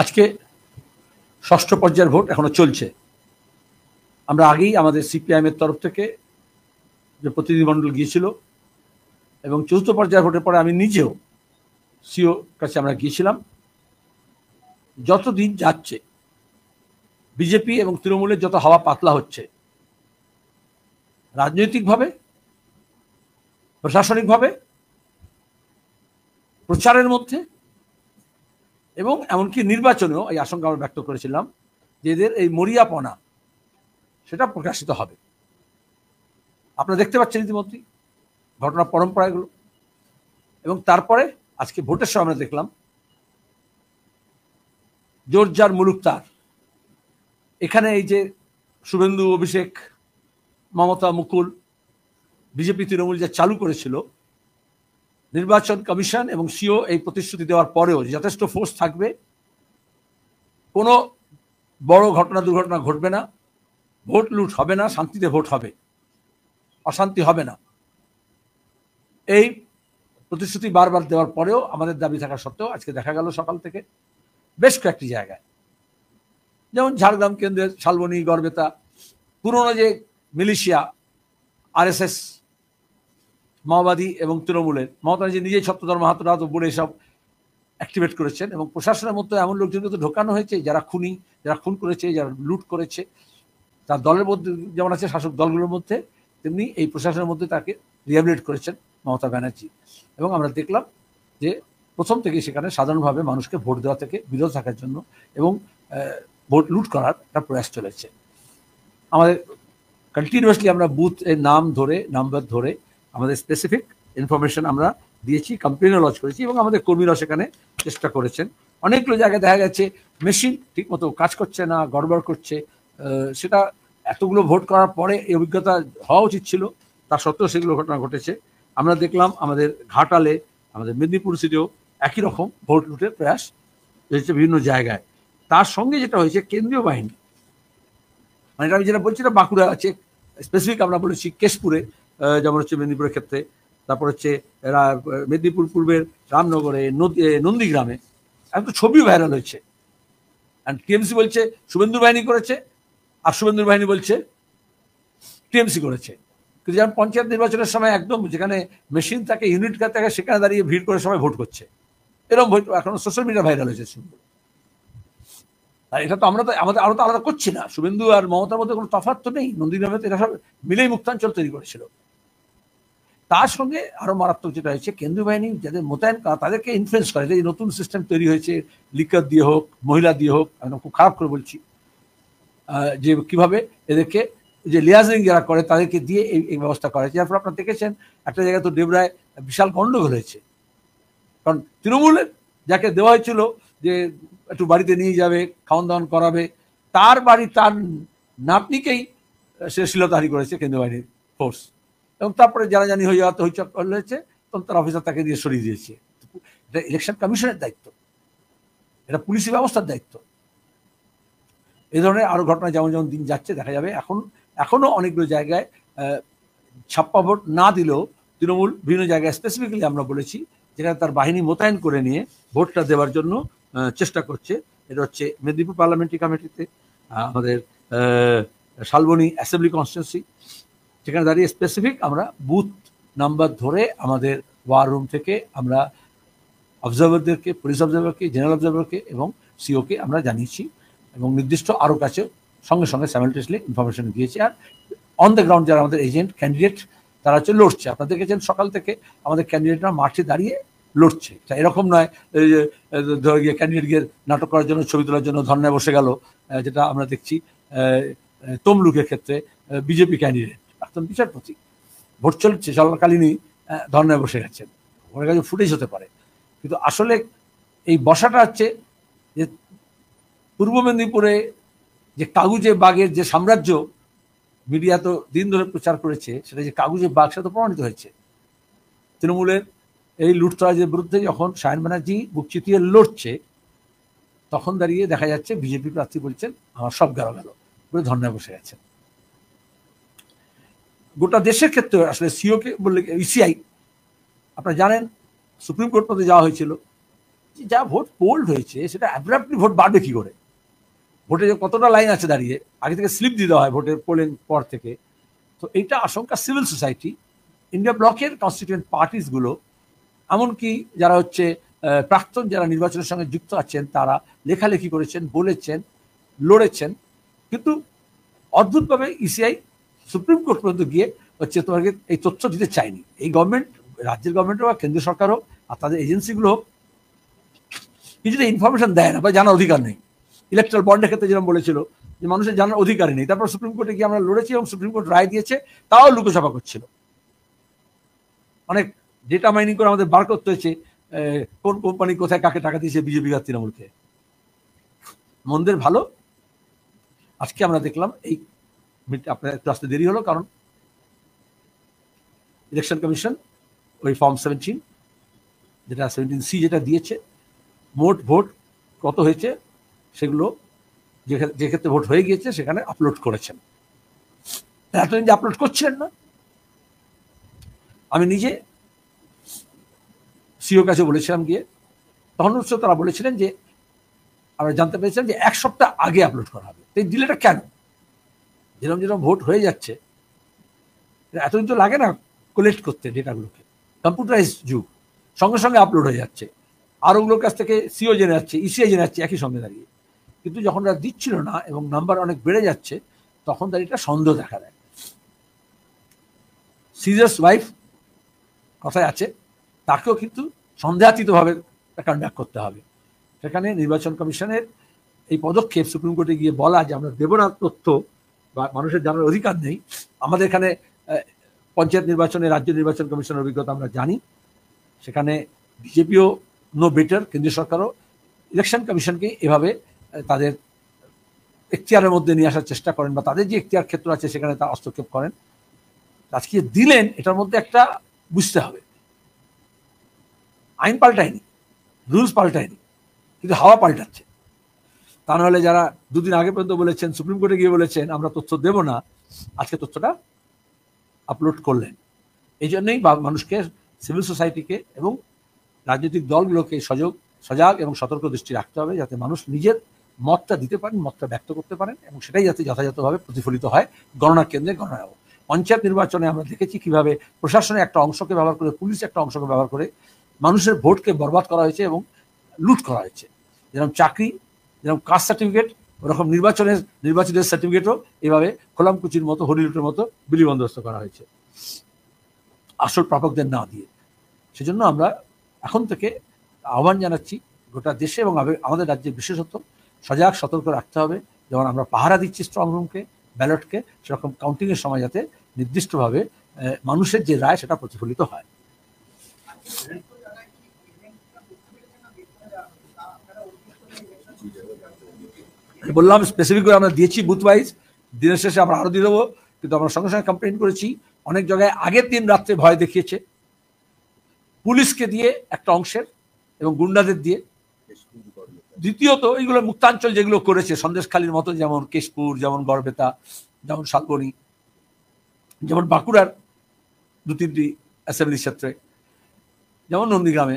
আজকে ষষ্ঠ পর্যায়ের ভোট এখনো চলছে আমরা আগেই আমাদের সিপিআইএমের তরফ থেকে যে প্রতিনিধিমণ্ডল গিয়েছিল এবং চতুর্থ পর্যায়ের ভোটের পরে আমি নিজেও সিও কাছে আমরা গিয়েছিলাম যত দিন যাচ্ছে বিজেপি এবং তৃণমূলের যত হাওয়া পাতলা হচ্ছে রাজনৈতিকভাবে প্রশাসনিকভাবে প্রচারের মধ্যে এবং এমনকি নির্বাচনেও এই আশঙ্কা আমরা ব্যক্ত করেছিলাম যে এদের এই মরিয়াপনা সেটা প্রকাশিত হবে আপনারা দেখতে পাচ্ছেন ইতিমধ্যে ঘটনা পরম্পরাগুলো এবং তারপরে আজকে ভোটের সময় আমরা দেখলাম জোরজার মুলুক তার এখানে এই যে শুভেন্দু অভিষেক মমতা মুকুল বিজেপি তৃণমূল যা চালু করেছিল নির্বাচন কমিশন এবং সিও এই প্রতিশ্রুতি দেওয়ার পরেও যথেষ্ট ফোর্স থাকবে কোনো বড় ঘটনা দুর্ঘটনা ঘটবে না ভোট লুট হবে না শান্তিতে ভোট হবে অশান্তি হবে না এই প্রতিশ্রুতি বারবার দেওয়ার পরেও আমাদের দাবি থাকা সত্ত্বেও আজকে দেখা গেল সকাল থেকে বেশ কয়েকটি জায়গায় যেমন ঝাড়গ্রাম কেন্দ্রের শালবনী গর্বেতা পুরনো যে মিলিশিয়া আরএসএস মাওবাদী এবং তৃণমূলের মমতা নিজে নিজেই সপ্তধর্ম হাত হাত বলে সব অ্যাক্টিভেট করেছেন এবং প্রশাসনের মধ্যে এমন লোকজনকে তো ঢোকানো হয়েছে যারা খুনি যারা খুন করেছে যারা লুট করেছে তার দলের মধ্যে যেমন আছে শাসক দলগুলোর মধ্যে তেমনি এই প্রশাসনের মধ্যে তাকে রিহ্যাবিলিট করেছেন মমতা ব্যানার্জি এবং আমরা দেখলাম যে প্রথম থেকে সেখানে সাধারণভাবে মানুষকে ভোট দেওয়া থেকে বিরত থাকার জন্য এবং ভোট লুট করার একটা প্রয়াস চলেছে আমাদের কন্টিনিউয়াসলি আমরা বুথ এর নাম ধরে নাম্বার ধরে আমাদের স্পেসিফিক ইনফরমেশন আমরা দিয়েছি কমপ্লেনও লজ করেছি এবং আমাদের কর্মীরাও সেখানে চেষ্টা করেছেন অনেকগুলো জায়গায় দেখা যাচ্ছে মেশিন ঠিকমতো কাজ করছে না গড়বড় করছে সেটা এতগুলো ভোট করার পরে এই অভিজ্ঞতা হওয়া উচিত ছিল তা সত্ত্বেও সেগুলো ঘটনা ঘটেছে আমরা দেখলাম আমাদের ঘাটালে আমাদের মেদিনীপুর সিটিও একই রকম ভোট লুটের প্রয়াস হয়েছে বিভিন্ন জায়গায় তার সঙ্গে যেটা হয়েছে কেন্দ্রীয় বাহিনী মানে আমি যেটা বলছি না বাঁকুড়া আছে স্পেসিফিক আমরা বলেছি কেশপুরে যেমন হচ্ছে মেদিনীপুরের ক্ষেত্রে তারপর হচ্ছে মেদিনীপুর পূর্বের রামনগরে নন্দীগ্রামে এখন তো ছবিও ভাইরাল হয়েছে অ্যান্ড টিএমসি বলছে শুভেন্দু বাহিনী করেছে আর শুভেন্দু বাহিনী বলছে টিএমসি করেছে কিন্তু যেমন পঞ্চায়েত নির্বাচনের সময় একদম যেখানে মেশিন থাকে ইউনিট থাকে সেখানে দাঁড়িয়ে ভিড় করে সবাই ভোট করছে এরকম এখন সোশ্যাল মিডিয়া ভাইরাল হয়েছে শুভেন্দু আর এটা তো আমরা তো আমাদের আরো তো আলাদা করছি না শুভেন্দু আর মমতার মধ্যে কোনো তফাৎ তো নেই নন্দীগ্রামে তো এরা সব মিলেই মুক্তাঞ্চল তৈরি করেছিল তার সঙ্গে আরও মারাত্মক যেটা হয়েছে কেন্দ্রীয় বাহিনী যাদের মোতায়েন করা তাদেরকে ইনফ্লুয়েস করে যে নতুন সিস্টেম তৈরি হয়েছে লিকার দিয়ে হোক মহিলা দিয়ে হোক আমি খুব খারাপ করে বলছি যে কিভাবে এদেরকে যে লিয়াজিং যারা করে তাদেরকে দিয়ে এই এই ব্যবস্থা করা হয়েছে যার ফলে আপনার দেখেছেন একটা জায়গায় তো ডেবরায় বিশাল গণ্ডগোল হয়েছে কারণ তৃণমূলের যাকে দেওয়া হয়েছিল যে একটু বাড়িতে নিয়ে যাবে খাওয়ান দাওয়ান করাবে তার বাড়ি তার নাতনিকেই সে শিলতাহারি করেছে কেন্দ্রীয় বাহিনীর ফোর্স এবং তারপরে যারা জানি হয়ে যাওয়াতে হইচক হয়েছে তখন তার অফিসার তাকে দিয়ে সরিয়ে দিয়েছে এটা ইলেকশন কমিশনের দায়িত্ব এটা পুলিশি ব্যবস্থার দায়িত্ব এই ধরনের আরও ঘটনা যেমন যেমন দিন যাচ্ছে দেখা যাবে এখন এখনও অনেকগুলো জায়গায় ছাপ্পা ভোট না দিলেও তৃণমূল বিভিন্ন জায়গায় স্পেসিফিক্যালি আমরা বলেছি যেখানে তার বাহিনী মোতায়েন করে নিয়ে ভোটটা দেওয়ার জন্য চেষ্টা করছে এটা হচ্ছে মেদিনীপুর পার্লামেন্টারি কমিটিতে আমাদের শালবনী অ্যাসেম্বলি কনস্টিটুয়েন্সি সেখানে দাঁড়িয়ে স্পেসিফিক আমরা বুথ নাম্বার ধরে আমাদের ওয়ার রুম থেকে আমরা অবজারভারদেরকে পুলিশ অবজারভারকে জেনারেল অবজারভারকে এবং সিওকে আমরা জানিয়েছি এবং নির্দিষ্ট আরও কাছে সঙ্গে সঙ্গে স্যামিলটেসলি ইনফরমেশন দিয়েছি আর অন দ্য গ্রাউন্ড যারা আমাদের এজেন্ট ক্যান্ডিডেট তারা হচ্ছে লড়ছে আপনারা দেখেছেন সকাল থেকে আমাদের ক্যান্ডিডেটরা মাঠে দাঁড়িয়ে লড়ছে এরকম নয় ধরে গিয়ে ক্যান্ডিডেট গিয়ে নাটক করার জন্য ছবি তোলার জন্য ধর্নায় বসে গেল যেটা আমরা দেখছি তমলুকের ক্ষেত্রে বিজেপি ক্যান্ডিডেট প্রাক্তন বিচারপতি ভোট চলছে চলাকালীনই ধর্নায় বসে গেছেন ওনার কাছে ফুটেজ হতে পারে কিন্তু আসলে এই বসাটা হচ্ছে যে পূর্ব মেদিনীপুরে যে কাগুজে বাঘের যে সাম্রাজ্য মিডিয়া তো দিন ধরে প্রচার করেছে সেটা যে কাগুজে বাঘ সাথে তো প্রমাণিত হয়েছে তৃণমূলের এই লুটতরাজের বিরুদ্ধে যখন সায়ন ব্যানার্জি বুক চিতিয়ে লড়ছে তখন দাঁড়িয়ে দেখা যাচ্ছে বিজেপি প্রার্থী বলছেন আমার সব গেল গেল বলে ধর্নায় বসে গেছেন গোটা দেশের ক্ষেত্রে আসলে সিওকে বললে ইসিআই e আপনারা জানেন সুপ্রিম কোর্ট পথে যাওয়া হয়েছিল যে যা ভোট পোল্ড হয়েছে সেটা অ্যাব্রাপ্টলি ভোট বাড়বে কী করে ভোটে কতটা লাইন আছে দাঁড়িয়ে আগে থেকে স্লিপ দিয়ে দেওয়া হয় ভোটের পোলিং পর থেকে তো এইটা আশঙ্কা সিভিল সোসাইটি ইন্ডিয়া ব্লকের কনস্টিটিউয়েন্ট পার্টিসগুলো এমনকি যারা হচ্ছে প্রাক্তন যারা নির্বাচনের সঙ্গে যুক্ত আছেন তারা লেখালেখি করেছেন বলেছেন লড়েছেন কিন্তু অদ্ভুতভাবে ইসিআই e সুপ্রিম কোর্ট পর্যন্ত গিয়ে হচ্ছে তোমাকে এই তথ্য দিতে চায়নি এই গভর্নমেন্ট রাজ্যের গভর্নমেন্ট বা কেন্দ্রীয় সরকার হোক আর তাদের এজেন্সিগুলো হোক কিছুতে ইনফরমেশন দেয় না বা জানার অধিকার নেই ইলেকট্রাল বন্ডের ক্ষেত্রে যেরকম বলেছিল যে মানুষের জানার অধিকারই নেই তারপর সুপ্রিম কোর্টে গিয়ে আমরা লড়েছি এবং সুপ্রিম কোর্ট রায় দিয়েছে তাও লুকোছাপা করছিল অনেক ডেটা মাইনিং করে আমাদের বার করতে হয়েছে কোন কোম্পানি কোথায় কাকে টাকা দিয়েছে বিজেপি আর তৃণমূলকে মন্দের ভালো আজকে আমরা দেখলাম এই আপনার একটু আসতে দেরি হলো কারণ ইলেকশন কমিশন ওই ফর্ম সেভেন্টিন যেটা সেভেন্টিন সি যেটা দিয়েছে মোট ভোট কত হয়েছে সেগুলো যে ক্ষেত্রে ভোট হয়ে গিয়েছে সেখানে আপলোড করেছেন এতদিন যে আপলোড করছিলেন না আমি নিজে সিও কাছে বলেছিলাম গিয়ে তখন তারা বলেছিলেন যে আমরা জানতে পেরেছিলাম যে এক সপ্তাহ আগে আপলোড করা হবে তো দিলেটা কেন যেরকম যেরকম ভোট হয়ে যাচ্ছে এতদিন তো লাগে না কোলেক্ট করতে ডেটাগুলোকে কম্পিউটারাইজ যুগ সঙ্গে সঙ্গে আপলোড হয়ে যাচ্ছে আর ওগুলোর কাছ থেকে সিও জেনে যাচ্ছে ইসিআই জেনে যাচ্ছে একই সঙ্গে দাঁড়িয়ে কিন্তু যখন ওরা দিচ্ছিল না এবং নাম্বার অনেক বেড়ে যাচ্ছে তখন তার এটা সন্দেহ দেখা দেয় সিজার্স ওয়াইফ কথায় আছে তাকেও কিন্তু সন্দেহাতীতভাবে কন্ডাক্ট করতে হবে সেখানে নির্বাচন কমিশনের এই পদক্ষেপ সুপ্রিম কোর্টে গিয়ে বলা যে আমরা দেব না তথ্য বা মানুষের জানার অধিকার নেই আমাদের এখানে পঞ্চায়েত নির্বাচনে রাজ্য নির্বাচন কমিশনের অভিজ্ঞতা আমরা জানি সেখানে বিজেপিও নো বেটার কেন্দ্রীয় সরকারও ইলেকশন কমিশনকে এভাবে তাদের এখতিয়ারের মধ্যে নিয়ে আসার চেষ্টা করেন বা তাদের যে এখতিয়ার ক্ষেত্র আছে সেখানে তারা হস্তক্ষেপ করেন আজকে দিলেন এটার মধ্যে একটা বুঝতে হবে আইন পাল্টায়নি রুলস পাল্টায়নি কিন্তু হাওয়া পাল্টাচ্ছে তা নাহলে যারা দুদিন আগে পর্যন্ত বলেছেন সুপ্রিম কোর্টে গিয়ে বলেছেন আমরা তথ্য দেব না আজকে তথ্যটা আপলোড করলেন এই জন্যই মানুষকে সিভিল সোসাইটিকে এবং রাজনৈতিক দলগুলোকে সজাগ সজাগ এবং সতর্ক দৃষ্টি রাখতে হবে যাতে মানুষ নিজের মতটা দিতে পারেন মতটা ব্যক্ত করতে পারেন এবং সেটাই যাতে যথাযথভাবে প্রতিফলিত হয় গণনা কেন্দ্রে গণনা পঞ্চায়েত নির্বাচনে আমরা দেখেছি কিভাবে প্রশাসনের একটা অংশকে ব্যবহার করে পুলিশ একটা অংশকে ব্যবহার করে মানুষের ভোটকে বরবাদ করা হয়েছে এবং লুট করা হয়েছে যেরকম চাকরি যেরকম কাস্ট সার্টিফিকেট ওরকম নির্বাচনের নির্বাচনের সার্টিফিকেটও এভাবে খোলামকুচির মতো হরিলুটের মতো বিলি বন্দোবস্ত করা হয়েছে আসল প্রাপকদের না দিয়ে সেজন্য আমরা এখন থেকে আহ্বান জানাচ্ছি গোটা দেশে এবং আমাদের রাজ্যে বিশেষত সজাগ সতর্ক রাখতে হবে যেমন আমরা পাহারা দিচ্ছি স্ট্রংরুমকে ব্যালটকে সেরকম কাউন্টিংয়ের সময় যাতে নির্দিষ্টভাবে মানুষের যে রায় সেটা প্রতিফলিত হয় বললাম স্পেসিফিক করে আমরা দিয়েছি বুথ ওয়াইজ দিনের শেষে আমরা আরও দিয়ে দেবো কিন্তু আমরা সঙ্গে সঙ্গে কমপ্লেন করেছি অনেক জায়গায় আগের দিন রাত্রে ভয় দেখিয়েছে পুলিশকে দিয়ে একটা অংশের এবং গুন্ডাদের দিয়ে দ্বিতীয়ত এইগুলো মুক্তাঞ্চল যেগুলো করেছে সন্দেশখালির মতো যেমন কেশপুর যেমন গড়বেতা যেমন শালবনি যেমন বাঁকুড়ার দু তিনটি অ্যাসেম্বলি ক্ষেত্রে যেমন নন্দীগ্রামে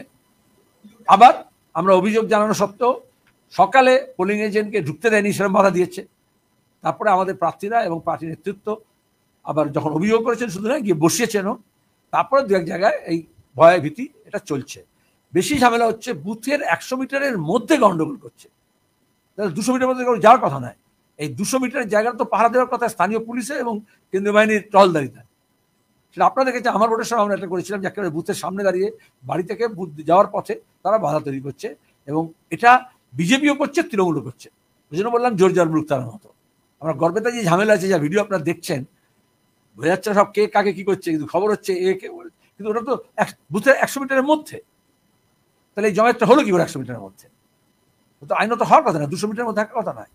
আবার আমরা অভিযোগ জানানো সত্ত্বেও সকালে পোলিং এজেন্টকে ঢুকতে দেয়নি সেরকম বাধা দিয়েছে তারপরে আমাদের প্রার্থীরা এবং পার্টি নেতৃত্ব আবার যখন অভিযোগ করেছেন শুধু না গিয়ে বসিয়েছেন তারপরে দু এক জায়গায় এই ভয় ভীতি এটা চলছে বেশি ঝামেলা হচ্ছে বুথের একশো মিটারের মধ্যে গণ্ডগোল করছে তাহলে দুশো মিটার মধ্যে যাওয়ার কথা নয় এই দুশো মিটারের জায়গা তো পাহারা দেওয়ার কথা স্থানীয় পুলিশে এবং কেন্দ্রীয় বাহিনীর টহলদারিতে সেটা আপনাদের কাছে আমার ভোটের সময় আমরা এটা করেছিলাম যে একেবারে বুথের সামনে দাঁড়িয়ে বাড়ি থেকে বুথ যাওয়ার পথে তারা বাধা তৈরি করছে এবং এটা বিজেপিও করছে তৃণমূলও করছে ওই জন্য বললাম জোর জল তার মতো আমরা গর্বেতে যে ঝামেলা আছে যা ভিডিও আপনারা দেখছেন যাচ্ছে সব কে কাকে কি করছে কিন্তু খবর হচ্ছে এ কে বলে কিন্তু ওটা তো এক বুথের একশো মিটারের মধ্যে তাহলে এই জমায়েতটা হলো কি করে একশো মিটারের মধ্যে তো আইনত হওয়ার কথা না দুশো মিটারের মধ্যে থাকার কথা নয়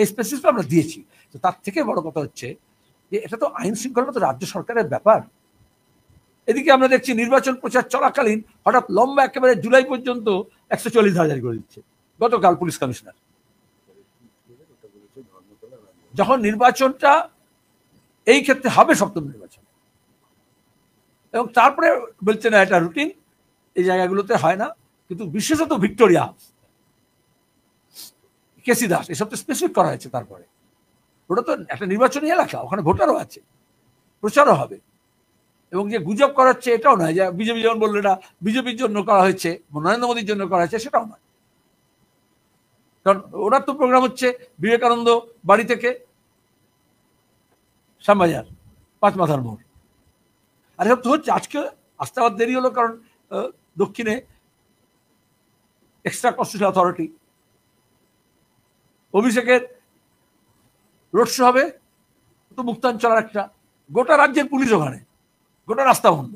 এই স্পেসিস আমরা দিয়েছি তো তার থেকে বড় কথা হচ্ছে যে এটা তো আইন শৃঙ্খলা তো রাজ্য সরকারের ব্যাপার এদিকে আমরা দেখছি নির্বাচন প্রচার চলাকালীন হঠাৎ লম্বা একেবারে জুলাই পর্যন্ত একশো চল্লিশ হাজার করে দিচ্ছে গতকাল পুলিশ কমিশনার যখন নির্বাচনটা এই ক্ষেত্রে হবে সপ্তম নির্বাচন এবং তারপরে বলছে না এটা রুটিন এই জায়গাগুলোতে হয় না কিন্তু বিশেষত ভিক্টোরিয়া হাউস কেসি দাস এসব তো স্পেসিফিক করা হয়েছে তারপরে ওটা তো একটা নির্বাচনী এলাকা ওখানে ভোটারও আছে প্রচারও হবে এবং যে গুজব করা হচ্ছে এটাও নয় যে বিজেপি যেমন বললো না বিজেপির জন্য করা হয়েছে নরেন্দ্র মোদীর জন্য করা হয়েছে সেটাও নয় কারণ ওনার তো প্রোগ্রাম হচ্ছে বিবেকানন্দ বাড়ি থেকে শ্যামবাজার পাঁচ মাথার মোড় আর এসব তো হচ্ছে আজকে আসতে আবার দেরি হলো কারণ দক্ষিণে এক্সট্রা কনস্টিটিউশন অথরিটি অভিষেকের রোড শো হবে তো মুক্তাঞ্চলার একটা গোটা রাজ্যের পুলিশ ওখানে গোটা রাস্তা বন্ধ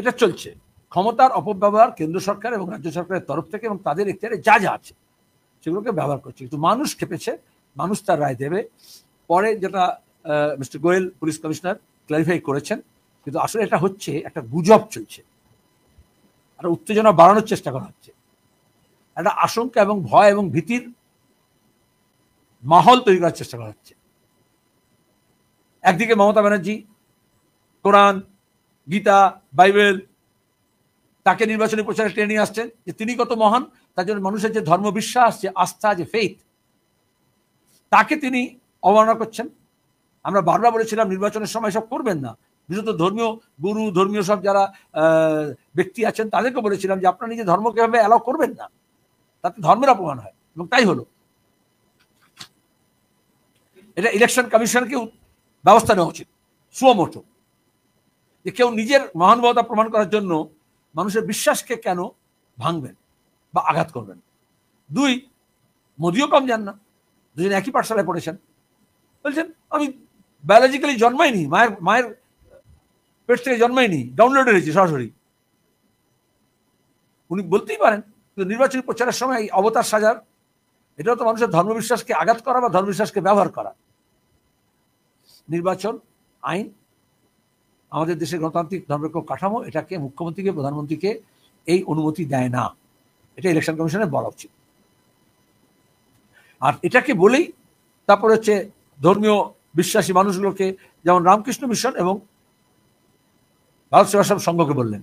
এটা চলছে ক্ষমতার অপব্যবহার কেন্দ্র সরকার এবং রাজ্য সরকারের তরফ থেকে এবং তাদের এখতিয়ারে যা যা আছে সেগুলোকে ব্যবহার করছে কিন্তু মানুষ খেপেছে মানুষ তার রায় দেবে পরে যেটা mister Goel police commissioner clarify করেছেন কিন্তু আসলে এটা হচ্ছে একটা গুজব চলছে আর উত্তেজনা বাড়ানোর চেষ্টা করা হচ্ছে একটা আশঙ্কা এবং ভয় এবং ভীতির মাহল তৈরি করার চেষ্টা করা হচ্ছে একদিকে মমতা ব্যানার্জি কোরআন গীতা বাইবেল তাকে নির্বাচনী প্রচারে টেনে নিয়ে আসছেন যে তিনি কত মহান তার জন্য মানুষের যে ধর্মবিশ্বাস যে আস্থা যে ফেইথ তাকে তিনি অবমাননা করছেন আমরা বারবার বলেছিলাম নির্বাচনের সময় সব করবেন না বিশেষত ধর্মীয় গুরু ধর্মীয় সব যারা ব্যক্তি আছেন তাদেরকে বলেছিলাম যে আপনার নিজে ধর্মকে ভাবে অ্যালাউ করবেন না তাতে ধর্মের অপমান হয় এবং তাই হলো এটা ইলেকশন কমিশনকে ব্যবস্থা নেওয়া উচিত সুমোটো যে কেউ নিজের মহানুভবতা প্রমাণ করার জন্য মানুষের বিশ্বাসকে কেন ভাঙবেন বা আঘাত করবেন দুই মোদিও কম যান না দুজন একই পাঠশালায় পড়েছেন বলছেন আমি বায়োলজিক্যালি জন্মাইনি মায়ের মায়ের পেট থেকে জন্মাইনি ডাউনলোড হয়েছি সরাসরি উনি বলতেই পারেন কিন্তু নির্বাচনী প্রচারের সময় এই অবতার সাজার এটাও তো মানুষের ধর্মবিশ্বাসকে আঘাত করা বা ধর্মবিশ্বাসকে ব্যবহার করা নির্বাচন আইন আমাদের দেশের গণতান্ত্রিক ধর্মরক্ষক কাঠামো এটাকে মুখ্যমন্ত্রীকে প্রধানমন্ত্রীকে এই অনুমতি দেয় না এটা ইলেকশন কমিশনের বলা উচিত আর এটাকে বলেই তারপর হচ্ছে ধর্মীয় বিশ্বাসী মানুষগুলোকে যেমন রামকৃষ্ণ মিশন এবং ভারত সেবাশ্রম সংঘকে বললেন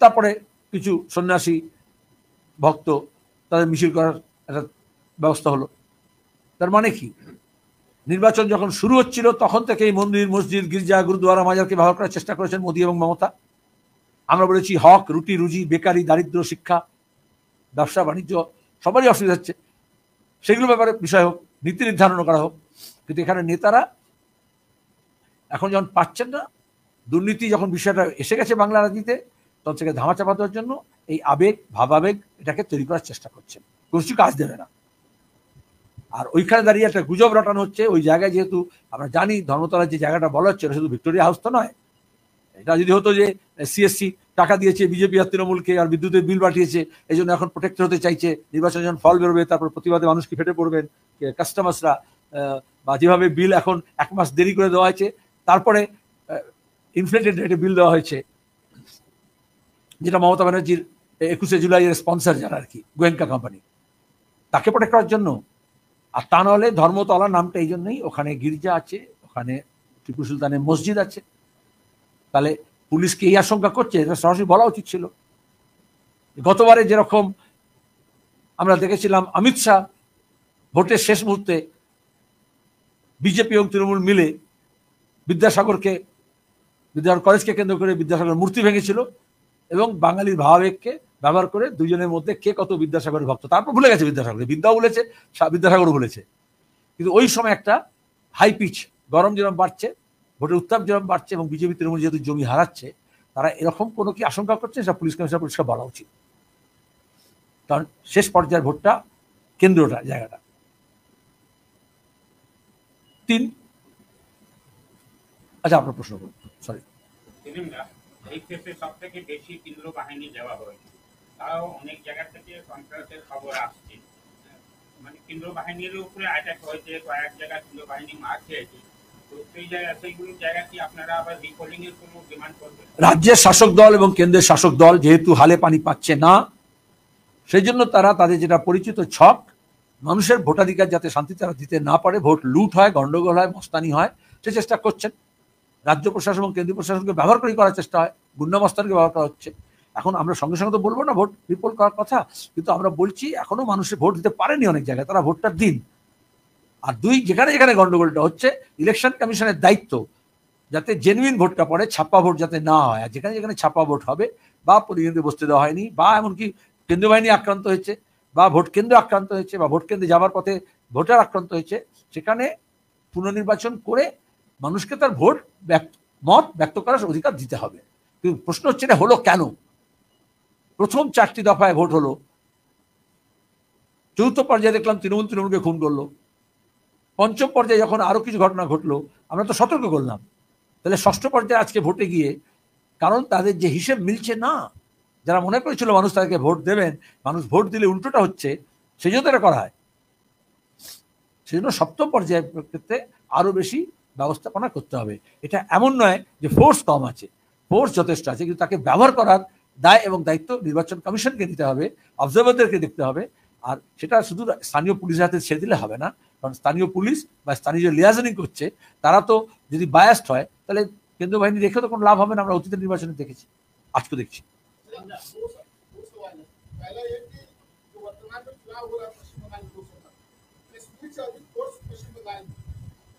তারপরে কিছু সন্ন্যাসী ভক্ত তাদের মিছিল করার একটা ব্যবস্থা হলো তার মানে কি নির্বাচন যখন শুরু হচ্ছিল তখন থেকে এই মন্দির মসজিদ গির্জা গুরুদুয়ারা মাজারকে ব্যবহার করার চেষ্টা করেছেন মোদী এবং মমতা আমরা বলেছি হক রুটি রুজি বেকারি দারিদ্র শিক্ষা ব্যবসা বাণিজ্য সবারই অসুবিধা হচ্ছে সেগুলো ব্যাপারে বিষয় হোক নীতি নির্ধারণ করা হোক কিন্তু এখানে নেতারা এখন যখন পাচ্ছেন না দুর্নীতি যখন বিষয়টা এসে গেছে বাংলা রাজনীতিতে তখন থেকে ধামাচাপা দেওয়ার জন্য এই আবেগ ভাবাবেগ এটাকে তৈরি করার চেষ্টা করছেন কোনো কিছু কাজ দেবে না আর ওইখানে দাঁড়িয়ে একটা গুজব রটানো হচ্ছে ওই জায়গায় যেহেতু আমরা জানি ধর্মতলার যে জায়গাটা বলা হচ্ছে শুধু ভিক্টোরিয়া হাউস তো নয় এটা যদি হতো যে সিএসসি টাকা দিয়েছে বিজেপি আর তৃণমূলকে আর বিদ্যুতের বিল পাঠিয়েছে এই জন্য এখন প্রোটেক্ট হতে চাইছে নির্বাচনে যখন ফল বেরোবে তারপর প্রতিবাদে মানুষ কি ফেটে পড়বেন কাস্টমার্সরা বা যেভাবে বিল এখন এক মাস দেরি করে দেওয়া হয়েছে তারপরে ইনফ্লেটেড রেটে বিল দেওয়া হয়েছে যেটা মমতা ব্যানার্জির একুশে জুলাইয়ের স্পন্সার যারা আর কি গোয়েঙ্কা কোম্পানি তাকে প্রোটেক্ট করার জন্য আর তা নাহলে ধর্মতলা নামটা এই জন্যই ওখানে গির্জা আছে ওখানে টিপু সুলতানের মসজিদ আছে তাহলে পুলিশকে এই আশঙ্কা করছে এটা সরাসরি বলা উচিত ছিল গতবারে যেরকম আমরা দেখেছিলাম অমিত শাহ ভোটের শেষ মুহূর্তে বিজেপি এবং তৃণমূল মিলে বিদ্যাসাগরকে বিদ্যাসাগর কলেজকে কেন্দ্র করে বিদ্যাসাগর মূর্তি ভেঙেছিল এবং বাঙালির ভাবাবেগকে ব্যবহার করে দুজনের মধ্যে কে কত বিদ্যাসাগরের ভক্ত তারপর ভুলে গেছে বিদ্যাসাগর বিদ্যাও বলেছে বিদ্যাসাগরও বলেছে কিন্তু ওই সময় একটা হাই পিচ গরম যেরকম বাড়ছে ভোটের উত্তাপ যেরকম বাড়ছে এবং বিজেপি তৃণমূল যেহেতু জমি হারাচ্ছে তারা এরকম কোনো কি আশঙ্কা করছে সেটা পুলিশ কমিশনার পরিষ্কার বলা উচিত কারণ শেষ পর্যায়ের ভোটটা কেন্দ্রটা জায়গাটা তিন আচ্ছা আপনার প্রশ্ন করুন সরি এই ক্ষেত্রে সব থেকে বেশি কেন্দ্র বাহিনী দেওয়া হয়েছে তারাও অনেক জায়গা থেকে সন্ত্রাসের খবর আসছে মানে কেন্দ্র বাহিনীর উপরে অ্যাটাক হয়েছে কয়েক জায়গা কেন্দ্র বাহিনী মার খেয়েছে রাজ্যের শাসক দল এবং কেন্দ্রের শাসক দল যেহেতু হালে পানি পাচ্ছে না সেই জন্য তারা তাদের যেটা পরিচিত ছক মানুষের ভোটাধিকার যাতে শান্তি তারা দিতে না পারে ভোট লুট হয় গন্ডগোল হয় মস্তানি হয় সে চেষ্টা করছেন রাজ্য প্রশাসন এবং কেন্দ্রীয় প্রশাসনকে ব্যবহার করেই করার চেষ্টা হয় গুন্ডা ব্যবহার করা হচ্ছে এখন আমরা সঙ্গে সঙ্গে তো বলবো না ভোট বিপুল করার কথা কিন্তু আমরা বলছি এখনো মানুষে ভোট দিতে পারেনি অনেক জায়গায় তারা ভোটটা দিন আর দুই যেখানে যেখানে গন্ডগোলটা হচ্ছে ইলেকশন কমিশনের দায়িত্ব যাতে জেনুইন ভোটটা পড়ে ছাপ্পা ভোট যাতে না হয় আর যেখানে যেখানে ছাপ্পা ভোট হবে বা প্রতিনিধি বসতে দেওয়া হয়নি বা এমনকি কেন্দ্রীয় বাহিনী আক্রান্ত হয়েছে বা ভোট কেন্দ্র আক্রান্ত হয়েছে বা ভোট কেন্দ্রে যাওয়ার পথে ভোটার আক্রান্ত হয়েছে সেখানে পুনর্নির্বাচন করে মানুষকে তার ভোট মত ব্যক্ত করার অধিকার দিতে হবে কিন্তু প্রশ্ন হচ্ছে এটা হলো কেন প্রথম চারটি দফায় ভোট হলো চতুর্থ পর্যায়ে দেখলাম তৃণমূল তৃণমূলকে খুন করলো পঞ্চম পর্যায়ে যখন আরও কিছু ঘটনা ঘটলো আমরা তো সতর্ক করলাম তাহলে ষষ্ঠ পর্যায়ে আজকে ভোটে গিয়ে কারণ তাদের যে হিসেব মিলছে না যারা মনে করেছিল মানুষ তাদেরকে ভোট দেবেন মানুষ ভোট দিলে উল্টোটা হচ্ছে সেই জন্য তারা করা হয় সেই জন্য সপ্তম পর্যায়ের ক্ষেত্রে আরও বেশি ব্যবস্থাপনা করতে হবে এটা এমন নয় যে ফোর্স কম আছে ফোর্স যথেষ্ট আছে কিন্তু তাকে ব্যবহার করার দায় এবং দায়িত্ব নির্বাচন কমিশনকে দিতে হবে অবজারভারদেরকে দেখতে হবে আর সেটা শুধু স্থানীয় পুলিশের হাতে ছেড়ে দিলে হবে না কারণ স্থানীয় পুলিশ বা স্থানীয় লিয়াজনিং করছে তারা তো যদি বায়াস্ট হয় তাহলে কেন্দ্র বাহিনী রেখে তো কোনো লাভ হবে না আমরা অতীতের নির্বাচনে দেখেছি আজকে দেখছি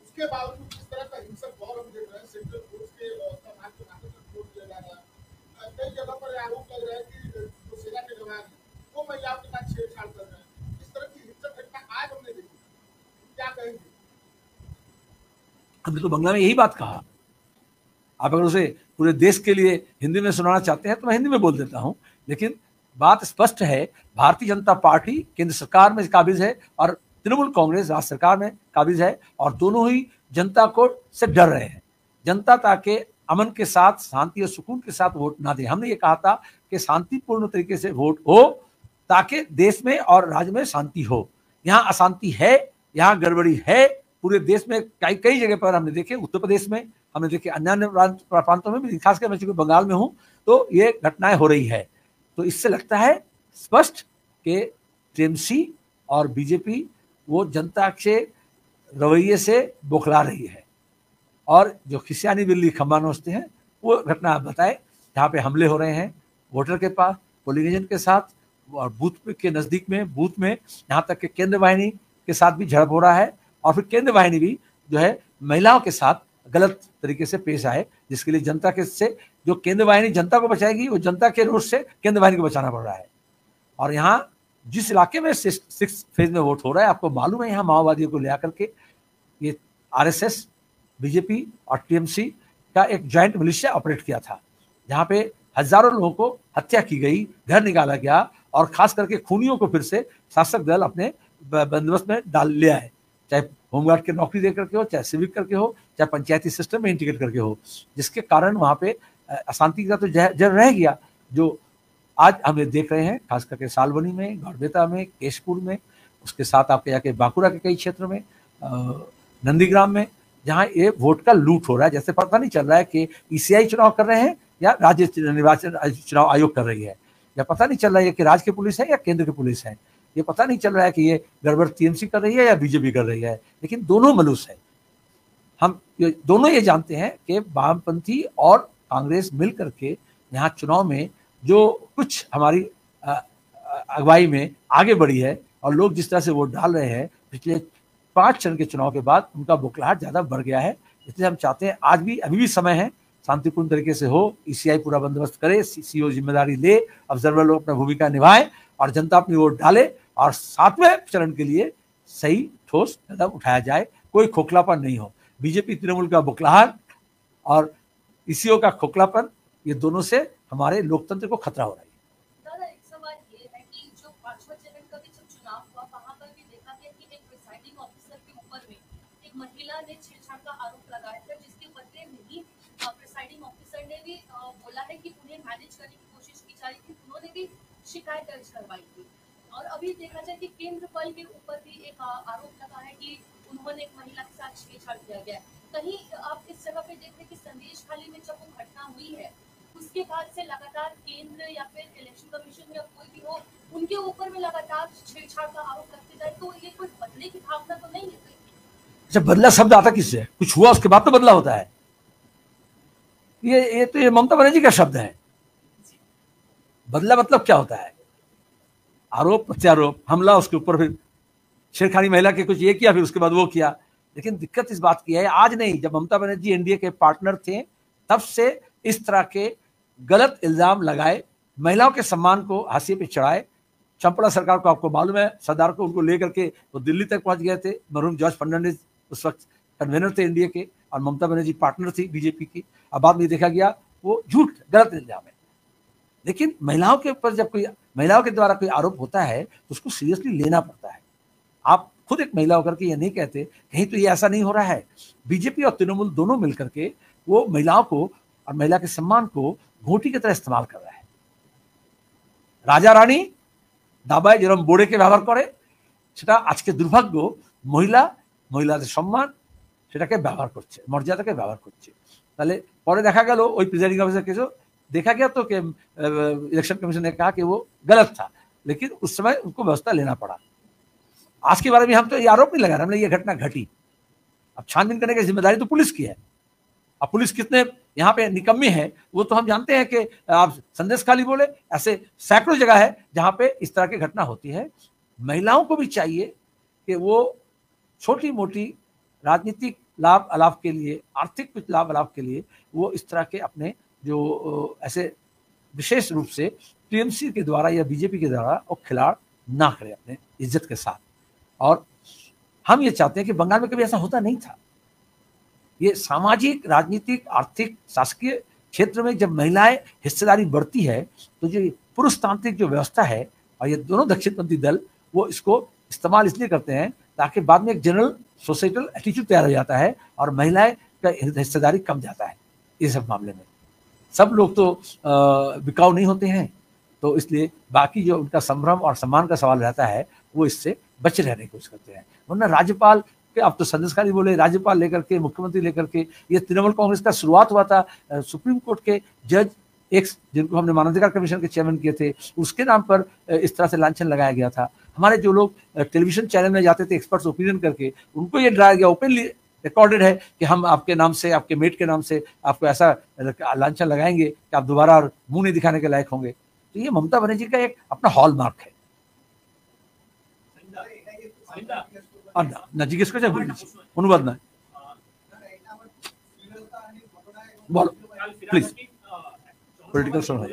उसके बावजूद जिस तरह का हिंसक दौर हम देख रहे हैं सेंट्रल फोर्स के हमने तो बंगला में यही बात कहा आप अगर उसे पूरे देश के लिए हिंदी में सुनाना चाहते हैं तो मैं हिंदी में बोल देता हूं लेकिन बात स्पष्ट है भारतीय जनता पार्टी केंद्र सरकार में काबिज है और तृणमूल कांग्रेस राज्य सरकार में काबिज है और दोनों ही जनता को से डर रहे हैं जनता ताकि अमन के साथ शांति और सुकून के साथ वोट ना दे हमने ये कहा था कि शांतिपूर्ण तरीके से वोट हो ताकि देश में और राज्य में शांति हो यहाँ अशांति है यहाँ गड़बड़ी है पूरे देश में कई कई जगह पर हमने देखे उत्तर प्रदेश में हमने देखे अन्य अन्य प्रांतों में भी खासकर मैं चूंकि बंगाल में हूँ तो ये घटनाएं हो रही है तो इससे लगता है स्पष्ट कि टीएमसी और बीजेपी वो जनता के रवैये से बोखला रही है और जो खिसियानी बिल्ली खम्बा नोचते हैं वो घटना आप बताएं जहाँ पे हमले हो रहे हैं वोटर के पास पोलिंग एजेंट के साथ और बूथ के नज़दीक में बूथ में यहाँ तक कि केंद्र वाहिनी के साथ भी झड़प हो रहा है और फिर केंद्र वाहिनी भी जो है महिलाओं के साथ गलत तरीके से पेश आए जिसके लिए जनता के से जो केंद्र वाहिनी जनता को बचाएगी वो जनता के रोष से केंद्र वाहिनी को बचाना पड़ रहा है और यहाँ जिस इलाके में सिक्स फेज में वोट हो रहा है आपको मालूम है यहाँ माओवादियों को ले के ये आरएसएस बीजेपी और टीएमसी का एक ज्वाइंट मिलिशिया ऑपरेट किया था जहाँ पे हजारों लोगों को हत्या की गई घर निकाला गया और खास करके खूनियों को फिर से शासक दल अपने बंदोबस्त में डाल लिया है चाहे होमगार्ड की नौकरी दे करके हो चाहे सिविक करके हो चाहे पंचायती सिस्टम में इंटीग्रेट करके हो जिसके कारण वहाँ पे अशांति का तो जर रह गया जो आज हम ये देख रहे हैं खास करके सालवनी में गौरबेता में केशपुर में उसके साथ आपके जाके बांकुड़ा के कई क्षेत्र में नंदीग्राम में जहां ये वोट का लूट हो रहा है जैसे पता नहीं चल रहा है कि ईसीआई e चुनाव कर रहे हैं या राज्य निर्वाचन चुनाव आयोग कर रही है या पता नहीं चल रहा है कि राज्य की पुलिस है या केंद्र की पुलिस है ये पता नहीं चल रहा है कि ये गड़बड़ टीएमसी कर रही है या बीजेपी कर रही है लेकिन दोनों मलूस है हम ये दोनों ये जानते हैं कि वामपंथी और कांग्रेस मिल करके यहाँ चुनाव में जो कुछ हमारी अगुवाई में आगे बढ़ी है और लोग जिस तरह से वोट डाल रहे हैं पिछले पांच चरण के चुनाव के बाद उनका बुखलाहट ज्यादा बढ़ गया है इसलिए हम चाहते हैं आज भी अभी भी समय है शांतिपूर्ण तरीके से हो ईसीआई e पूरा बंदोबस्त करे सीईओ जिम्मेदारी ले ऑब्जर्वर लोग अपना भूमिका निभाएं और जनता अपनी वोट डाले और सातवें चरण के लिए सही ठोस कदम उठाया जाए कोई खोखलापन नहीं हो बीजेपी तृणमूल का बुखलाहट और ईसीओ e का खोखलापन ये दोनों से हमारे लोकतंत्र को खतरा हो रहा है मैनेज करने की कोशिश की जा रही थी उन्होंने भी शिकायत दर्ज करवाई थी और अभी देखा जाए कि केंद्र बल के ऊपर भी एक आरोप लगा है कि उन्होंने एक महिला के साथ छेड़छाड़ किया गया कहीं आप इस जगह पे देख रहे कि संदेश खाली में जब वो घटना हुई है उसके बाद से लगातार केंद्र या फिर इलेक्शन कमीशन या कोई भी हो उनके ऊपर में लगातार छेड़छाड़ का आरोप लगते जाए तो ये कोई बदले की भावना तो नहीं है अच्छा बदला शब्द आता किससे कुछ हुआ उसके बाद तो बदला होता है ये ये तो ये ममता बनर्जी का शब्द है बदला मतलब क्या होता है आरोप प्रत्यारोप हमला उसके ऊपर फिर शेरखानी महिला के कुछ ये किया फिर उसके बाद वो किया लेकिन दिक्कत इस बात की है आज नहीं जब ममता बनर्जी एनडीए के पार्टनर थे तब से इस तरह के गलत इल्जाम लगाए महिलाओं के सम्मान को हाशिए पे चढ़ाए चंपड़ा सरकार को आपको मालूम है सरदार को उनको लेकर के वो दिल्ली तक पहुंच गए थे मरूम जॉर्ज फर्नांडिस उस वक्त कन्वेनर थे एनडीए के और ममता बनर्जी पार्टनर थी बीजेपी की अब बाद में देखा गया वो झूठ गलत इल्जाम है लेकिन महिलाओं के ऊपर जब कोई महिलाओं के द्वारा कोई आरोप होता है तो उसको सीरियसली लेना पड़ता है आप खुद एक महिला होकर के ये नहीं कहते कहीं तो ये ऐसा नहीं हो रहा है बीजेपी और तृणमूल दोनों मिलकर के वो महिलाओं को और महिला के सम्मान को घोटी की तरह इस्तेमाल कर रहा है राजा रानी দাবায় যেরকম বোর্ডেকে ব্যবহার করে সেটা আজকে দুর্ভাগ্য মহিলা মহিলাদের সম্মান সেটাকে ব্যবহার করছে মর্যাদাকে ব্যবহার করছে তাহলে পরে দেখা গেল ওই প্রিজাইডিং অফিসার কিছু देखा गया तो कि इलेक्शन कमीशन ने कहा कि वो गलत था लेकिन उस समय उनको व्यवस्था लेना पड़ा आज के बारे में हम तो ये आरोप नहीं लगा रहे हमने ये घटना घटी अब छानबीन करने की जिम्मेदारी तो पुलिस की है अब पुलिस कितने यहाँ पे निकम्मी है वो तो हम जानते हैं कि आप संदेश खाली बोले ऐसे सैकड़ों जगह है जहाँ पे इस तरह की घटना होती है महिलाओं को भी चाहिए कि वो छोटी मोटी राजनीतिक लाभ अलाभ के लिए आर्थिक कुछ लाभ अलाभ के लिए वो इस तरह के अपने जो ऐसे विशेष रूप से टीएमसी के द्वारा या बीजेपी के द्वारा वो खिलाड़ ना करें अपने इज्जत के साथ और हम ये चाहते हैं कि बंगाल में कभी ऐसा होता नहीं था ये सामाजिक राजनीतिक आर्थिक शासकीय क्षेत्र में जब महिलाएं हिस्सेदारी बढ़ती है तो जो पुरुषतांत्रिक जो व्यवस्था है और ये दोनों दक्षिणपंथी दल वो इसको इस्तेमाल इसलिए करते हैं ताकि बाद में एक जनरल सोसाइटल एटीट्यूड तैयार हो जाता है और महिलाएं का हिस्सेदारी कम जाता है ये सब मामले में सब लोग तो बिकाऊ नहीं होते हैं तो इसलिए बाकी जो उनका संभ्रम और सम्मान का सवाल रहता है वो इससे बचे रहने की कोशिश करते हैं वरना राज्यपाल के आप तो संदेशकारी बोले राज्यपाल लेकर के मुख्यमंत्री लेकर के ये तृणमूल कांग्रेस का शुरुआत हुआ था सुप्रीम कोर्ट के जज एक जिनको हमने मानवाधिकार कमीशन के चेयरमैन किए थे उसके नाम पर इस तरह से लांछन लगाया गया था हमारे जो लोग टेलीविजन चैनल में जाते थे एक्सपर्ट्स ओपिनियन करके उनको ये डराया गया ओपनली रिकॉर्डेड है कि हम आपके नाम से आपके मेट के नाम से आपको ऐसा लांछन लगाएंगे कि आप दोबारा और मुंह नहीं दिखाने के लायक होंगे तो ये ममता बनर्जी का एक अपना हॉल मार्क है না জিজ্ঞেস बोलो प्लीज নয়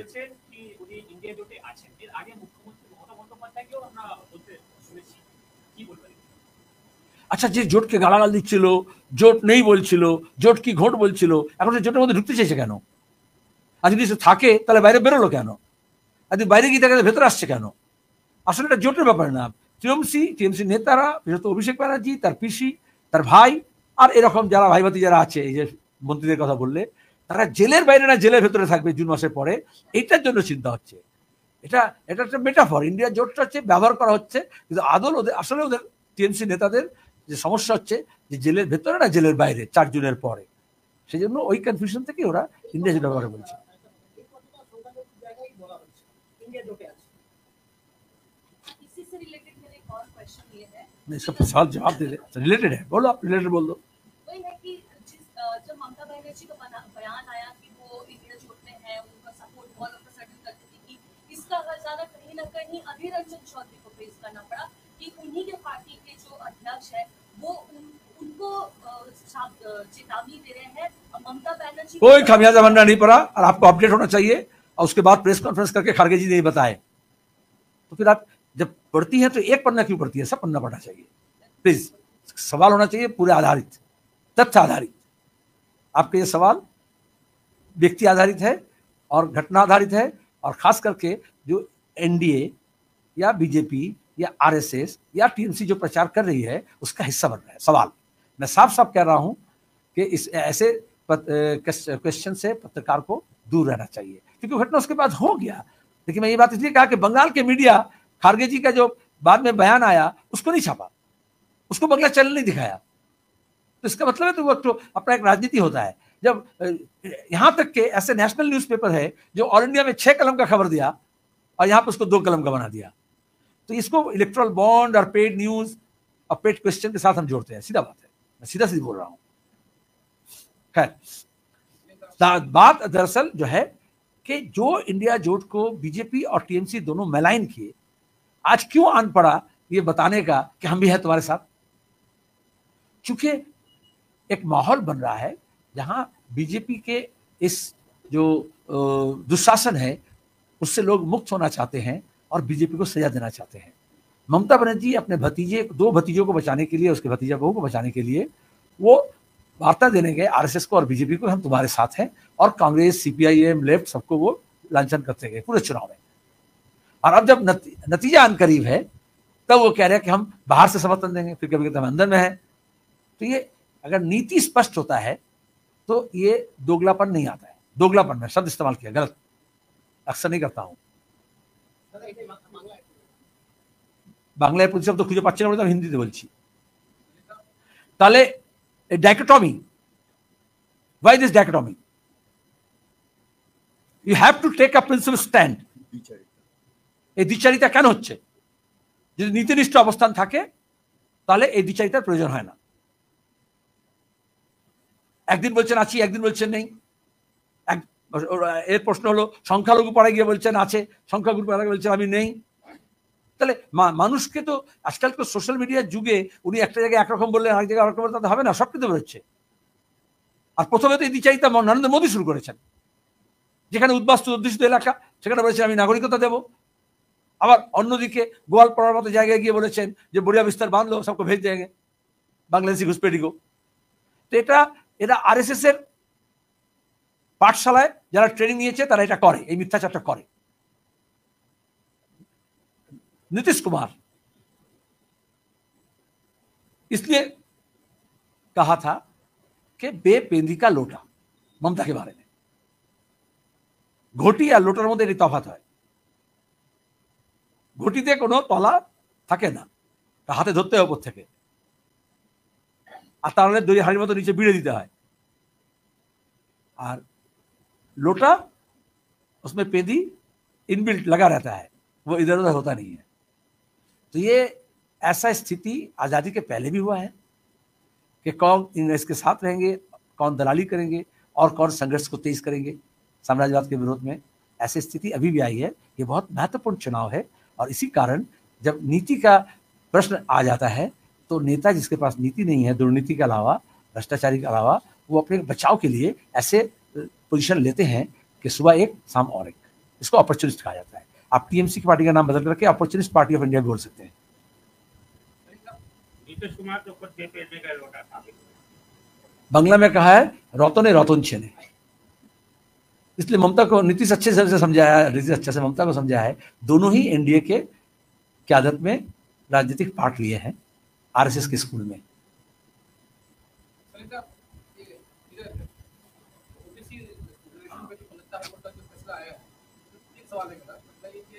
আচ্ছা যে জোটকে গালাগাল দিচ্ছিল জোট নেই বলছিল জোট কি ঘোট বলছিল এখন সে জোটের মধ্যে ঢুকতে চাইছে কেন আর যদি সে থাকে তাহলে বাইরে বেরোলো কেন আর যদি বাইরে গিয়ে থাকে ভেতরে আসছে কেন আসলে এটা জোটের ব্যাপার না টিএমসি টিএমসি নেতারা বিশেষত অভিষেক ব্যানার্জি তার পিসি তার ভাই আর এরকম যারা ভাইভাতি যারা আছে এই যে মন্ত্রীদের কথা বললে তারা জেলের বাইরে না জেলের ভেতরে থাকবে জুন মাসের পরে এইটার জন্য চিন্তা হচ্ছে এটা এটা একটা মেটাফর ইন্ডিয়া জোটটা হচ্ছে ব্যবহার করা হচ্ছে কিন্তু আদল ওদের আসলে ওদের টিএমসি নেতাদের যে সমস্যা হচ্ছে যে জেলের ভেতরে না জেলের বাইরে চারজনের পরে সেই জন্য ওই কনফিউশন থেকে ওরা বলছে कहीं ना कहीं अधीर रंजन चौधरी को फेस करना पड़ा कि उन्हीं के पार्टी के अध्यक्ष है वो उन, उनको चेतावनी दे रहे हैं ममता बनर्जी कोई खामियाजा बनना नहीं पड़ा और आपको अपडेट होना चाहिए और उसके बाद प्रेस कॉन्फ्रेंस करके खड़गे जी ने बताए तो फिर आप जब पढ़ती है तो एक पन्ना क्यों पढ़ती है सब पन्ना पढ़ना चाहिए प्लीज सवाल होना चाहिए पूरे आधारित तथ्य आधारित आपके ये सवाल व्यक्ति आधारित है और घटना आधारित है और खास करके जो एनडीए या बीजेपी या आरएसएस या टीएमसी जो प्रचार कर रही है उसका हिस्सा बन रहा है सवाल मैं साफ साफ कह रहा हूं कि इस ऐसे क्वेश्चन से पत्रकार को दूर रहना चाहिए क्योंकि घटना उसके बाद हो गया लेकिन मैं ये बात इसलिए कहा कि बंगाल के मीडिया खारगे जी का जो बाद में बयान आया उसको नहीं छापा उसको बंगला चैनल नहीं दिखाया तो इसका मतलब है तो वक्त तो अपना एक राजनीति होता है जब यहाँ तक के ऐसे नेशनल न्यूज़पेपर है जो ऑल इंडिया में छह कलम का खबर दिया और यहाँ पर उसको दो कलम का बना दिया तो इसको इलेक्ट्रल बॉन्ड और पेड न्यूज और पेड क्वेश्चन के साथ हम जोड़ते हैं सीधा बात है मैं सीधा सीधा बोल रहा हूँ खैर बात दरअसल जो है कि जो इंडिया जोट को बीजेपी और टीएमसी दोनों मेलाइन किए आज क्यों आन पड़ा ये बताने का कि हम भी है तुम्हारे साथ चूंकि एक माहौल बन रहा है जहां बीजेपी के इस जो दुशासन है उससे लोग मुक्त होना चाहते हैं और बीजेपी को सजा देना चाहते हैं ममता बनर्जी अपने भतीजे दो भतीजों को बचाने के लिए उसके भतीजा बहू को बचाने के लिए वो वार्ता देने गए आरएसएस को और बीजेपी को हम तुम्हारे साथ हैं और कांग्रेस सीपीआईएम लेफ्ट सबको वो लांछन करते गए पूरे चुनाव में और अब जब नती, नतीजा अन करीब है तब वो कह रहे हैं कि हम बाहर से समर्थन देंगे फिर कभी कभी तो हम अंदर में है तो ये अगर नीति स्पष्ट होता है तो ये दोगलापन नहीं आता है दोगलापन में शब्द इस्तेमाल किया गलत अक्सर नहीं करता हूं বাংলায় প্রতিশব্দ খুঁজে পাচ্ছে না আমি হিন্দিতে বলছি তাহলে dichotomy why this dichotomy you have to take a principle stand এই দ্বিচারিতা কেন হচ্ছে যদি নীতিনিষ্ঠ অবস্থান থাকে তাহলে এই দ্বিচারিতার প্রয়োজন হয় না একদিন বলছেন আছি একদিন বলছেন নেই এর প্রশ্ন হলো সংখ্যালঘু পাড়ায় গিয়ে বলছেন আছে সংখ্যালঘু পাড়ায় বলছেন আমি নেই তাহলে মানুষকে তো আজকাল তো সোশ্যাল মিডিয়ার যুগে উনি একটা জায়গায় একরকম বললেন আরেক জায়গায় আরেকরকম তাতে হবে না সব কিন্তু বেরোচ্ছে আর প্রথমে তো ইতিচারিতা নরেন্দ্র মোদী শুরু করেছেন যেখানে উদ্বাস্ত অধ্যুষিত এলাকা সেখানে বলেছেন আমি নাগরিকতা দেব আবার অন্যদিকে গোয়াল পড়ার মতো জায়গায় গিয়ে বলেছেন যে বড়িয়া বিস্তার বাঁধলো সবকে ভেজ জায়গায় বাংলাদেশি ঘুষপেটিগো তো এটা এটা আরএসএস এর পাঠশালায় যারা ট্রেনিং নিয়েছে তারা এটা করে এই মিথ্যাচারটা করে নীতিশ কুমার ইসলিয়ে কাহা থা কে বে পেন্দিকা লোটা মমতাকে বারে ঘটি আর লোটার মধ্যে এটি তফাত হয় ঘটিতে কোনো তলা থাকে না তা হাতে ধরতে হয় ওপর থেকে আর তাহলে মানে দড়ি হাড়ির মতো নিচে বিড়ে দিতে হয় আর लोटा उसमें पेदी इनबिल्ट लगा रहता है वो इधर उधर होता नहीं है तो ये ऐसा स्थिति आज़ादी के पहले भी हुआ है कि कौन इंग्रेज के साथ रहेंगे कौन दलाली करेंगे और कौन संघर्ष को तेज करेंगे साम्राज्यवाद के विरोध में ऐसी स्थिति अभी भी आई है ये बहुत महत्वपूर्ण चुनाव है और इसी कारण जब नीति का प्रश्न आ जाता है तो नेता जिसके पास नीति नहीं है दुर्नीति के अलावा भ्रष्टाचारी के अलावा वो अपने बचाव के लिए ऐसे पोजीशन लेते हैं कि सुबह एक शाम और एक इसको अपॉर्चुनिस्ट कहा जाता है आप टीएमसी की पार्टी का नाम बदल करके अपॉर्चुनिस्ट पार्टी ऑफ इंडिया भी बोल सकते हैं बंगला में कहा है रौतों ने रौतों छेने इसलिए ममता को नीतीश अच्छे से समझाया नीतीश अच्छे से ममता को समझाया है दोनों ही एनडीए के क्यादत में राजनीतिक पार्ट लिए हैं आरएसएस के स्कूल में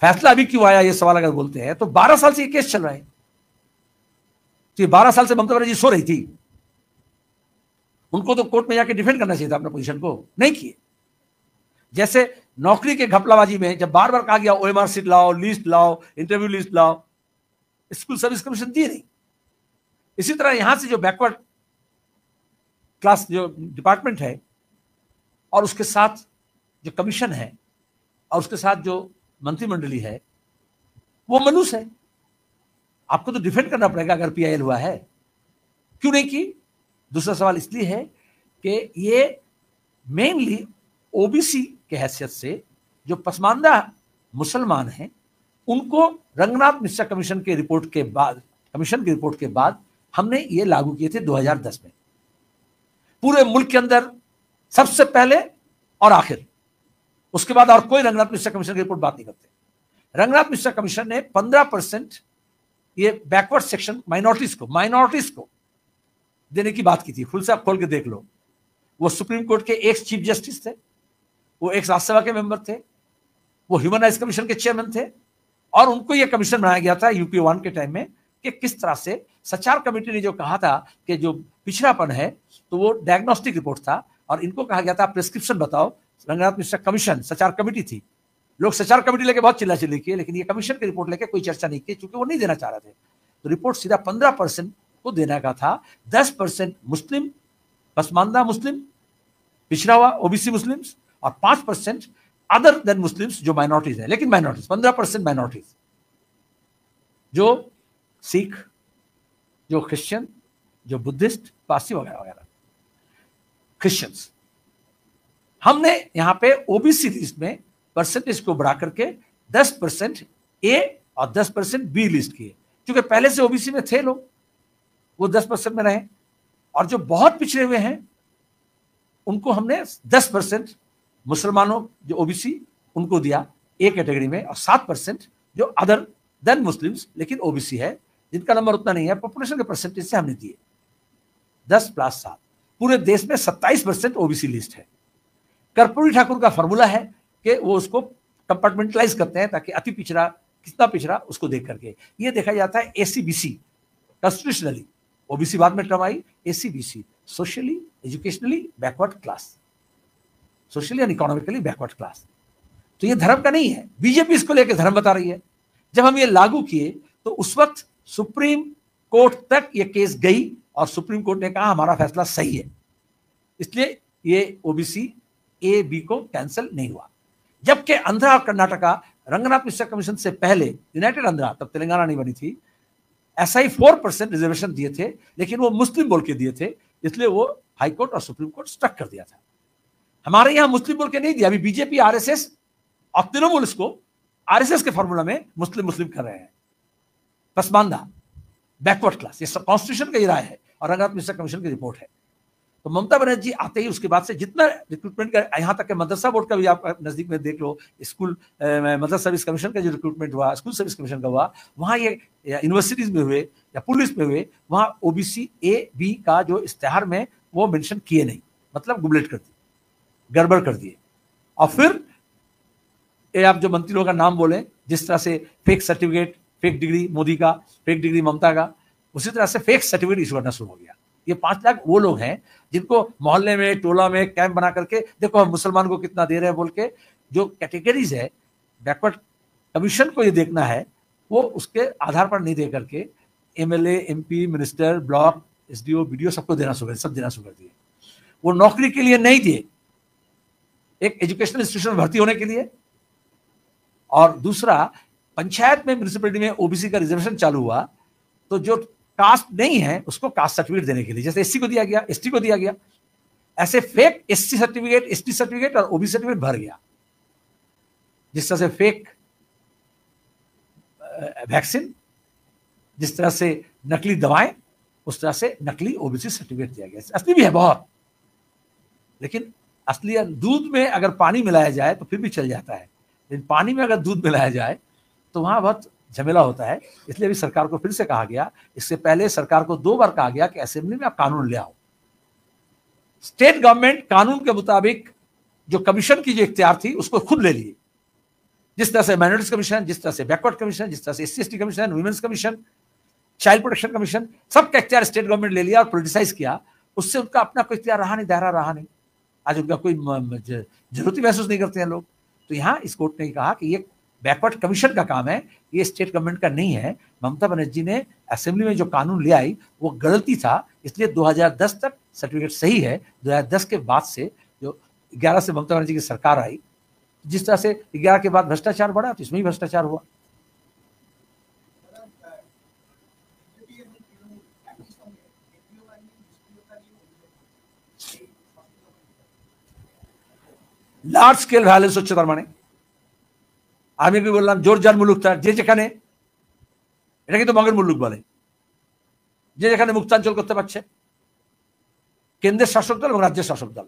फैसला अभी क्यों आया ये सवाल अगर बोलते हैं तो 12 साल से ये केस चल रहा है तो ये 12 साल से ममता बनर्जी सो रही थी उनको तो कोर्ट में जाके डिफेंड करना चाहिए था अपने पोजीशन को नहीं किए जैसे नौकरी के घपलाबाजी में जब बार बार कहा गया ओएमआर सीट लाओ लिस्ट लाओ इंटरव्यू लिस्ट लाओ स्कूल सर्विस कमीशन दिए नहीं इसी तरह यहां से जो बैकवर्ड क्लास जो डिपार्टमेंट है और उसके साथ जो कमीशन है और उसके साथ जो मंत्रिमंडली है वो मनुष्य है आपको तो डिफेंड करना पड़ेगा अगर पीआईएल हुआ है क्यों नहीं की दूसरा सवाल इसलिए है कि ये मेनली ओबीसी के हैसियत से जो पसमानदा मुसलमान हैं उनको रंगनाथ मिश्रा कमीशन के रिपोर्ट के बाद कमीशन की रिपोर्ट के बाद हमने ये लागू किए थे 2010 में पूरे मुल्क के अंदर सबसे पहले और आखिर उसके बाद और कोई रंगनाथ मिश्रा कमीशन की रिपोर्ट बात नहीं करते रंगनाथ मिश्रा कमीशन ने पंद्रह परसेंट ये बैकवर्ड सेक्शन माइनॉरिटीज को माइनॉरिटीज को देने की बात की थी फुल आप खोल के देख लो वो सुप्रीम कोर्ट के एक्स चीफ जस्टिस थे वो एक्स राज्यसभा के मेंबर थे वो ह्यूमन राइट्स कमीशन के चेयरमैन थे और उनको ये कमीशन बनाया गया था यूपी वन के टाइम में कि किस तरह से सचार कमेटी ने जो कहा था कि जो पिछड़ापन है तो वो डायग्नोस्टिक रिपोर्ट था और इनको कहा गया था प्रिस्क्रिप्शन बताओ रंगनाथ मिश्रा कमीशन सचार कमेटी थी लोग सचार कमेटी लेके बहुत चिल्ला चिल्ली किए लेकिन ये कमीशन की रिपोर्ट लेके कोई चर्चा नहीं की चूंकि वो नहीं देना चाह रहे थे तो रिपोर्ट सीधा पंद्रह परसेंट को देने का था दस परसेंट मुस्लिम पसमानदा मुस्लिम पिछड़ा हुआ ओबीसी मुस्लिम और पांच परसेंट अदर देन मुस्लिम जो माइनॉरिटीज है लेकिन माइनॉरिटीज पंद्रह परसेंट माइनॉरिटीज जो सिख जो क्रिश्चियन जो बुद्धिस्ट पारसी वगैरह वगैरह क्रिश्चियंस हमने यहाँ पे ओबीसी लिस्ट में परसेंटेज को बढ़ा करके 10 परसेंट ए और 10 परसेंट बी लिस्ट किए क्योंकि पहले से ओबीसी में थे लोग वो 10 परसेंट में रहे और जो बहुत पिछड़े हुए हैं उनको हमने 10 परसेंट मुसलमानों जो ओबीसी उनको दिया ए कैटेगरी में और सात परसेंट जो अदर देन मुस्लिम लेकिन ओबीसी है जिनका नंबर उतना नहीं है पॉपुलेशन के परसेंटेज से हमने दिए दस प्लस सात पूरे देश में सत्ताईस परसेंट ओबीसी लिस्ट है कर्पूरी ठाकुर का फॉर्मूला है कि वो उसको कंपार्टमेंटलाइज करते हैं ताकि अति पिछड़ा कितना पिछड़ा उसको देख करके ये देखा जाता है A C B C constitutionally OBC बाद में टर्म आई A C B C socially educationally backward class socially and economically backward class तो ये धर्म का नहीं है बीजेपी इसको लेकर धर्म बता रही है जब हम ये लागू किए तो उस वक्त सुप्रीम कोर्ट तक ये केस गई और सुप्रीम कोर्ट ने कहा हमारा फैसला सही है इसलिए ये ओबीसी ए बी को कैंसिल नहीं हुआ जबकि आंध्रा और कर्नाटका रंगनाथ मिश्र कमीशन से पहले यूनाइटेड आंध्रा तब तेलंगाना नहीं बनी थी ऐसा ही फोर परसेंट रिजर्वेशन दिए थे लेकिन वो मुस्लिम बोल के दिए थे इसलिए वो हाईकोर्ट और सुप्रीम कोर्ट स्ट्रक कर दिया था हमारे यहाँ मुस्लिम बोल के नहीं दिया अभी बीजेपी आरएसएस और तृणमूल इसको आरएसएस के फॉर्मूला में मुस्लिम मुस्लिम कर रहे हैं पसमानदा बैकवर्ड क्लास ये सब कॉन्स्टिट्यूशन का ही राय है और रंगनाथ मिश्र कमीशन की रिपोर्ट है तो ममता बनर्जी आते ही उसके बाद से जितना रिक्रूटमेंट का यहाँ तक के मदरसा बोर्ड का भी आप नज़दीक में देख लो स्कूल मदरसा सर्विस कमीशन का जो रिक्रूटमेंट हुआ स्कूल सर्विस कमीशन का हुआ वहाँ ये यूनिवर्सिटीज़ में हुए या पुलिस में हुए वहाँ ओ ए बी का जो इश्तहार में वो मैंशन किए नहीं मतलब गुबलेट कर दिए गड़बड़ कर दिए और फिर ये आप जो मंत्रियों का नाम बोले जिस तरह से fake certificate fake degree Modi का फेक डिग्री ममता का उसी तरह से फेक सर्टिफिकेट इशू करना शुरू हो गया ये पांच लाख वो लोग हैं जिनको मोहल्ले में टोला में कैंप बना करके देखो हम मुसलमान को कितना दे रहे हैं बोल के जो कैटेगरीज है बैकवर्ड कमीशन को ये देखना है वो उसके आधार पर नहीं दे करके M L minister block S D O B सबको देना शुरू सब देना शुरू कर दिए वो नौकरी के लिए नहीं दिए एक एजुकेशनल इंस्टीट्यूशन भर्ती होने के लिए और दूसरा पंचायत में म्यूनिसिपलिटी में ओबीसी का रिजर्वेशन चालू हुआ तो जो कास्ट नहीं है उसको कास्ट सर्टिफिकेट देने के लिए जैसे एससी को दिया गया एसटी को दिया गया ऐसे fake SC certificate ST certificate और ओबीसी सर्टिफिकेट भर गया जिस तरह से फेक वैक्सीन जिस तरह से नकली दवाएं उस तरह से नकली ओबीसी सर्टिफिकेट दिया गया असली भी है बहुत लेकिन असली दूध में अगर पानी मिलाया जाए तो फिर भी चल जाता है लेकिन पानी में अगर दूध मिलाया जाए तो वहां बहुत झमेला होता है इसलिए अभी सरकार को फिर से कहा गया इससे पहले सरकार को दो बार कहा गया कि असेंबली में आप कानून ले आओ स्टेट गवर्नमेंट कानून के मुताबिक जो कमीशन की जो इख्तियार थी उसको खुद ले लिए जिस तरह से माइनॉरिटीज कमीशन जिस तरह से बैकवर्ड कमीशन जिस तरह से S C commission women's commission child protection commission सबका इख्तियार स्टेट गवर्नमेंट ले लिया और पोलिटिसाइज किया उससे उनका अपना कोई इख्तियार रहा नहीं दायरा रहा नहीं आज उनका कोई जरूरत महसूस नहीं करते हैं लोग तो यहाँ इस कोर्ट ने कहा कि ये बैकवर्ड कमीशन का काम है ये स्टेट गवर्नमेंट का नहीं है ममता बनर्जी ने असेंबली में जो कानून ले आई वो गलती था इसलिए 2010 तक सर्टिफिकेट सही है 2010 के बाद से जो 11 से ममता बनर्जी की सरकार आई जिस तरह से 11 के बाद भ्रष्टाचार बढ़ा तो इसमें ही भ्रष्टाचार हुआ लार्ज स्केल वायलेंस उच्चतर माने আমি কি বললাম জোরজার মুলুক তার যে যেখানে এটা কিন্তু মগের মুলুক বলে যে যেখানে মুক্তাঞ্চল করতে পারছে কেন্দ্রের শাসক দল এবং রাজ্যের শাসক দল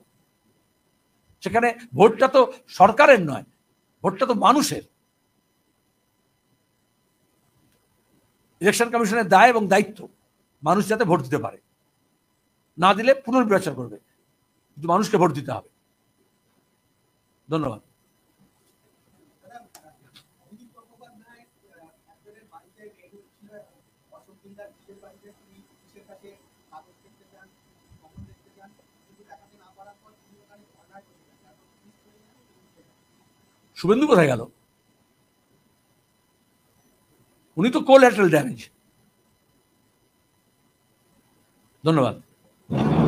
সেখানে ভোটটা তো সরকারের নয় ভোটটা তো মানুষের ইলেকশন কমিশনের দায় এবং দায়িত্ব মানুষ যাতে ভোট দিতে পারে না দিলে পুনর্বিবেচনা করবে কিন্তু মানুষকে ভোট দিতে হবে ধন্যবাদ শুভেন্দু কোথায় গেল উনি তো কোল্যাটারাল ড্যামেজ ধন্যবাদ